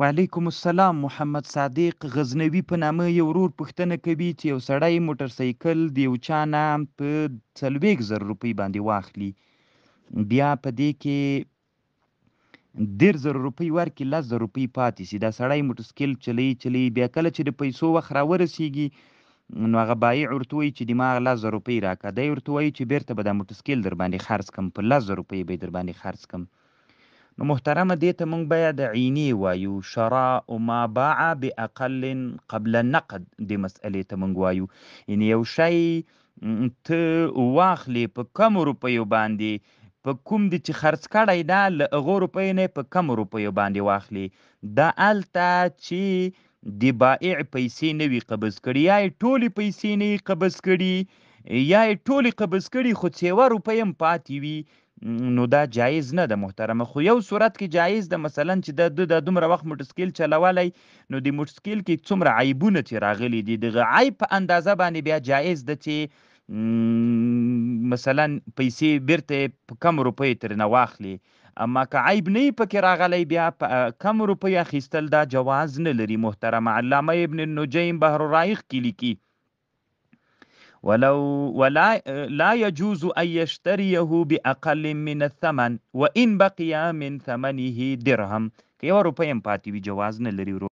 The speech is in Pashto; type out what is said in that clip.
وعلیکم السلام محمد صادق غزنوي په نامه یو ورور پوښتنه کوي چې یو سړی موټر سایکل د یو چا نه په څلوېښت زره روپۍ باندې واخلي بیا په دې کې ډېر زره روپۍ ورکړي لس زره روپۍ پاتې سي دا سړی موټرسایکل چلی چلی بیا کله چې د پیسو وخت راورسیږي نو هغه بایع ورته وایي چې دماغ لس زره روپۍ راکړه دی ورته وایي چې بېرته به دا موټرسایکل در باندې خرڅ کړم په لس زره روپۍ به یې در باندې خرڅ کړم نو محترمه دې ته موږ باید عیني وایو شراء ما باع باقل قبل النقد دې مسئلې ته موږ وایو یعنې یو شی ته واخلې په کم روپیو باندې په کوم دي چې خرڅ کړی دا له هغو روپیو نه په کم روپیو باندې واخلې دا هلته چې د بائع پیسې نه وي قبض کړي یا یې ټولې پیسې نه قبض کړي یا یې ټولې قبض کړي خو څیوه روپۍ هم پاتې وي نو دا جایز نه ده محترمه خو یو صورت کې جایز ده مثلا چې د د دومره وخت موټرسکیل چلولی نو د موټرسکیل کې څومره عیبونه چې راغلي دي دغه عیب په اندازه باندې بیا جایز ده چې مثلا پیسې بیرته په کم روپۍ ترنه واخلي اما که عیب نه پکې راغلی بیا کم روپۍ اخیستل دا جواز نه لري محترمه علامه ابن نجیم بهر رایخ کې لیکي ولو ولا لا يجوز أن يشتريه بأقل من الثمن وإن بقي من ثمنه درهم که یو روپۍ هم پاتې وي جواز نه لري ورو